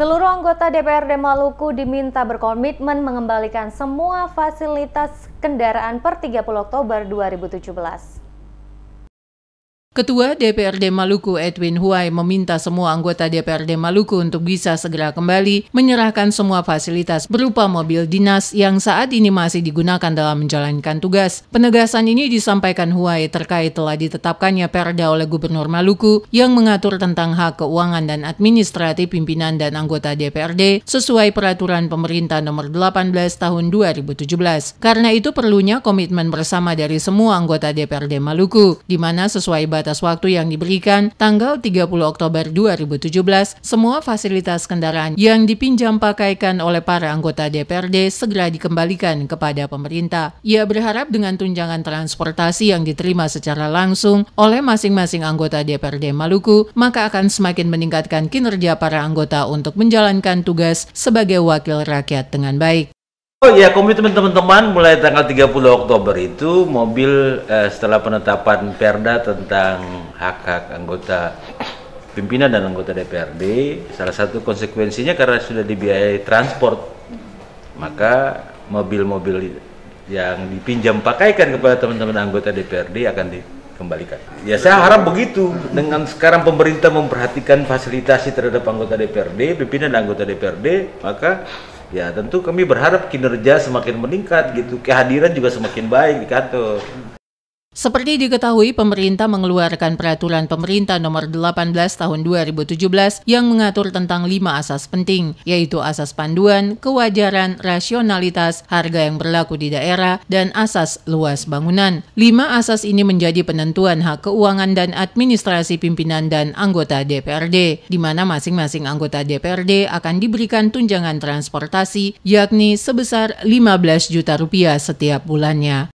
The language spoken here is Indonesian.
Seluruh anggota DPRD Maluku diminta berkomitmen mengembalikan semua fasilitas kendaraan per 30 Oktober 2017. Ketua DPRD Maluku Edwin Huai meminta semua anggota DPRD Maluku untuk bisa segera kembali menyerahkan semua fasilitas berupa mobil dinas yang saat ini masih digunakan dalam menjalankan tugas. Penegasan ini disampaikan Huai terkait telah ditetapkannya perda oleh Gubernur Maluku yang mengatur tentang hak keuangan dan administratif pimpinan dan anggota DPRD sesuai peraturan pemerintah nomor 18 tahun 2017. Karena itu perlunya komitmen bersama dari semua anggota DPRD Maluku, di mana sesuai batas waktu yang diberikan tanggal 30 Oktober 2017, semua fasilitas kendaraan yang dipinjam pakaikan oleh para anggota DPRD segera dikembalikan kepada pemerintah. Ia berharap dengan tunjangan transportasi yang diterima secara langsung oleh masing-masing anggota DPRD Maluku, maka akan semakin meningkatkan kinerja para anggota untuk menjalankan tugas sebagai wakil rakyat dengan baik. Oh ya komitmen teman-teman mulai tanggal 30 Oktober itu mobil eh, setelah penetapan Perda tentang hak-hak anggota pimpinan dan anggota DPRD salah satu konsekuensinya karena sudah dibiayai transport maka mobil-mobil yang dipinjam pakaikan kepada teman-teman anggota DPRD akan dikembalikan. Ya saya harap begitu dengan sekarang pemerintah memperhatikan fasilitasi terhadap anggota DPRD, pimpinan anggota DPRD maka Ya tentu kami berharap kinerja semakin meningkat gitu, kehadiran juga semakin baik di kantor. Seperti diketahui, pemerintah mengeluarkan peraturan pemerintah nomor 18 tahun 2017 yang mengatur tentang lima asas penting, yaitu asas panduan, kewajaran, rasionalitas, harga yang berlaku di daerah, dan asas luas bangunan. Lima asas ini menjadi penentuan hak keuangan dan administrasi pimpinan dan anggota DPRD, di mana masing-masing anggota DPRD akan diberikan tunjangan transportasi, yakni sebesar 15 juta rupiah setiap bulannya.